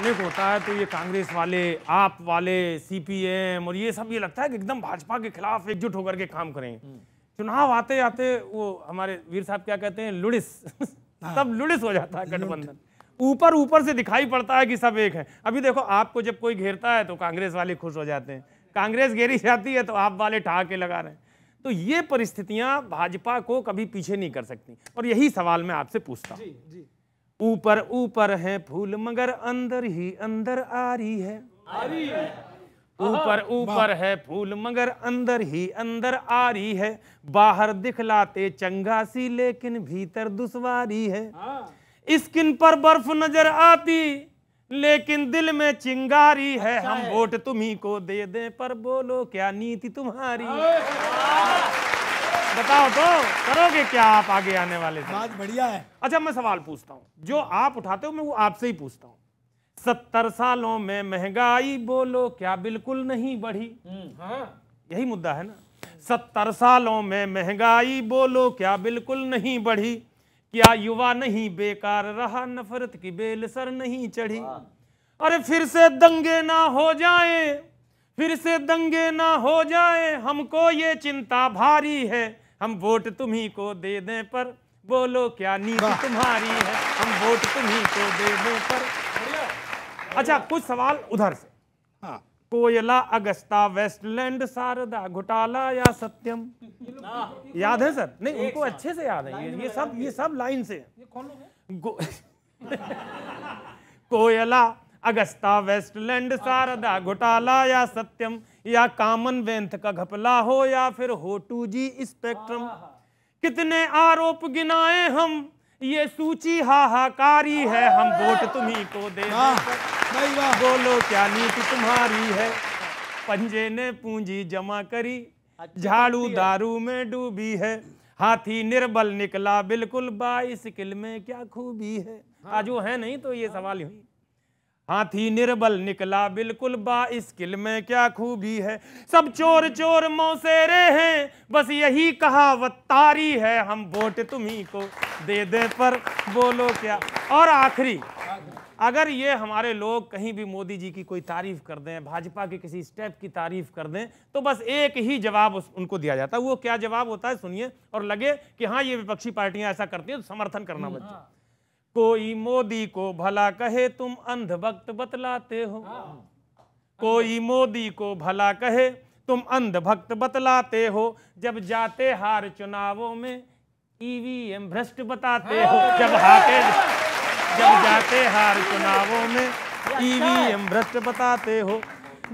अनेक होता है तो ये कांग्रेस वाले आप वाले सीपीएम और ये सब ये लगता है कि एकदम भाजपा के खिलाफ एकजुट होकर के काम करें हम्म। चुनाव आते आते वो हमारे वीर साहब क्या कहते हैं लुड़िस हाँ। सब लुड़िस हो जाता है गठबंधन ऊपर ऊपर से दिखाई पड़ता है कि सब एक है अभी देखो आपको जब कोई घेरता है तो कांग्रेस वाले खुश हो जाते हैं कांग्रेस घेरी जाती है तो आप वाले ठहाके लगा रहे हैं तो ये परिस्थितियां भाजपा को कभी पीछे नहीं कर सकती और यही सवाल मैं आपसे पूछता हूँ ऊपर ऊपर है फूल मगर अंदर ही अंदर आ रही है ऊपर ऊपर है फूल मगर अंदर ही अंदर आ रही है बाहर दिखलाते सी लेकिन भीतर दुश्वारी है हाँ। स्किन पर बर्फ नजर आती लेकिन दिल में चिंगारी है अच्छा हम वोट तुम्ही को दे दें पर बोलो क्या नीति तुम्हारी बताओ तो करोगे क्या आप आगे आने वाले बात बढ़िया है अच्छा मैं सवाल पूछता हूँ जो आप उठाते हो मैं वो आपसे ही पूछता हूँ सत्तर सालों में महंगाई बोलो क्या बिल्कुल नहीं बढ़ी हम्म, हाँ यही मुद्दा है ना सत्तर सालों में महंगाई बोलो क्या बिल्कुल नहीं बढ़ी क्या युवा नहीं बेकार रहा नफरत की बेल सर नहीं चढ़ी अरे फिर से दंगे ना हो जाएं फिर से दंगे ना हो जाए हमको ये चिंता भारी है हम वोट तुम्ही को दे दें पर बोलो क्या नीति तुम्हारी है हम वोट तुम्ही को दे दें पर अच्छा कुछ सवाल उधर से हाँ कोयला अगस्ता वेस्टलैंड सारदा घोटाला या सत्यम याद है सर नहीं उनको अच्छे से याद है ये सब ये सब लाइन से कोयला अगस्ता वेस्टलैंड सारदा घोटाला या सत्यम या वेंथ का घपला हो या फिर हो टू जी स्पेक्ट्रम कितने आरोप गिनाए हम ये सूची हाहाकारी है हम वोट तुम्ही को दे बोलो क्या नीति तुम्हारी है पंजे ने पूंजी जमा करी अच्छा, झाड़ू दारू में डूबी है हाथी निर्बल निकला बिल्कुल बाईस किल में क्या खूबी है हाँ। आज वो है नहीं तो ये सवाल हुई हाथी निर्बल निकला बिल्कुल बा इस किल में क्या खूबी है सब चोर चोर मौसेरे हैं बस यही कहावत तारी है हम वोट तुम्ही को दे दे पर बोलो क्या और आखिरी अगर ये हमारे लोग कहीं भी मोदी जी की कोई तारीफ कर दें भाजपा के किसी स्टेप की तारीफ कर दें तो बस एक ही जवाब उनको दिया जाता है वो क्या जवाब होता है सुनिए और लगे कि हाँ ये विपक्षी पार्टियां ऐसा करती हैं तो समर्थन करना हम्म, हाँ। कोई मोदी को भला कहे तुम अंध वक्त बतलाते हो कोई मोदी को भला कहे तुम अंध भक्त बतलाते हो जब जाते हार चुनावों में ईवीएम भ्रष्ट बताते हो जब हाते जब जाते हार चुनावों में ईवीएम भ्रष्ट बताते हो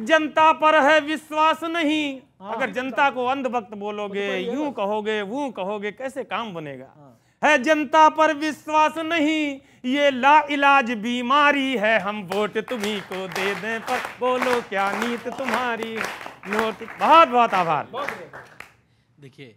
जनता पर है विश्वास नहीं हाँ, अगर जनता को अंधभक्त बोलोगे यूं कहोगे वो कहोगे कैसे काम बनेगा हाँ। है जनता पर विश्वास नहीं ये ला इलाज बीमारी है हम वोट तुम्ही को दे दें पर बोलो क्या नीत तुम्हारी नोट बहुत बहुत आभार देखिए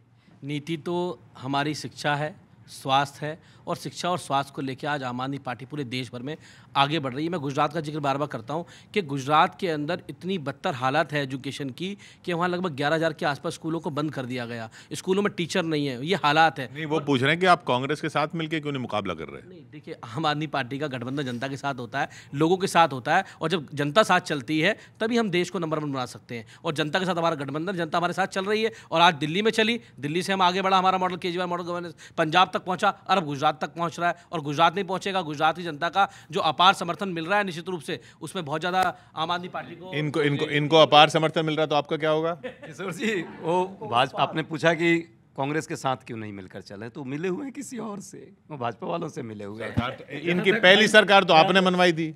नीति तो हमारी शिक्षा है स्वास्थ्य है और शिक्षा और स्वास्थ्य को लेकर आज आम आदमी पार्टी पूरे देश भर में आगे बढ़ रही है मैं गुजरात का जिक्र बार बार करता हूँ कि गुजरात के अंदर इतनी बदतर हालत है एजुकेशन की कि वहाँ लगभग ग्यारह हज़ार के आसपास स्कूलों को बंद कर दिया गया स्कूलों में टीचर नहीं है ये हालात है नहीं वो पूछ रहे हैं कि आप कांग्रेस के साथ मिलकर क्यों नहीं मुकाबला कर रहे हैं नहीं देखिए आम आदमी पार्टी का गठबंधन जनता के साथ होता है लोगों के साथ होता है और जब जनता साथ चलती है तभी हम देश को नंबर वन बना सकते हैं और जनता के साथ हमारा गठबंधन जनता हमारे साथ चल रही है और आज दिल्ली में चली दिल्ली से हम आगे बढ़ा हमारा model Kejriwal model governance Punjab तक तक पहुंचा अरब गुजरात तक पहुंच रहा है और गुजरात नहीं पहुंचेगा गुजरात की जनता का जो अपार समर्थन मिल रहा है निश्चित रूप से उसमें बहुत ज्यादा आम आदमी पार्टी को इनको इनको इनको अपार समर्थन मिल रहा है तो आपका क्या होगा किशोर जी वो भाजपा आपने पूछा कि कांग्रेस के साथ क्यों नहीं मिलकर चले तो मिले हुए किसी और से वो भाजपा वालों से मिले हुए तो, इनकी पहली सरकार तो आपने मनवाई दी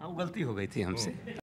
हाँ गलती हो गई थी हमसे